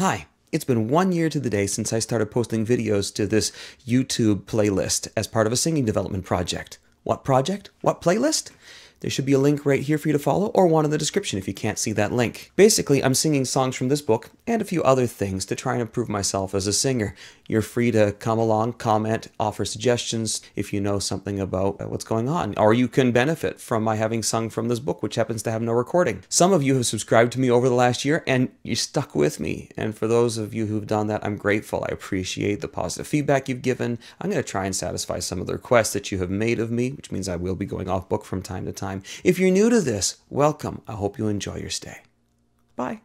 Hi, it's been one year to the day since I started posting videos to this YouTube playlist as part of a singing development project. What project? What playlist? there should be a link right here for you to follow or one in the description if you can't see that link. Basically, I'm singing songs from this book and a few other things to try and improve myself as a singer. You're free to come along, comment, offer suggestions if you know something about what's going on, or you can benefit from my having sung from this book, which happens to have no recording. Some of you have subscribed to me over the last year and you stuck with me. And for those of you who've done that, I'm grateful. I appreciate the positive feedback you've given. I'm going to try and satisfy some of the requests that you have made of me, which means I will be going off book from time to time time. If you're new to this, welcome. I hope you enjoy your stay. Bye.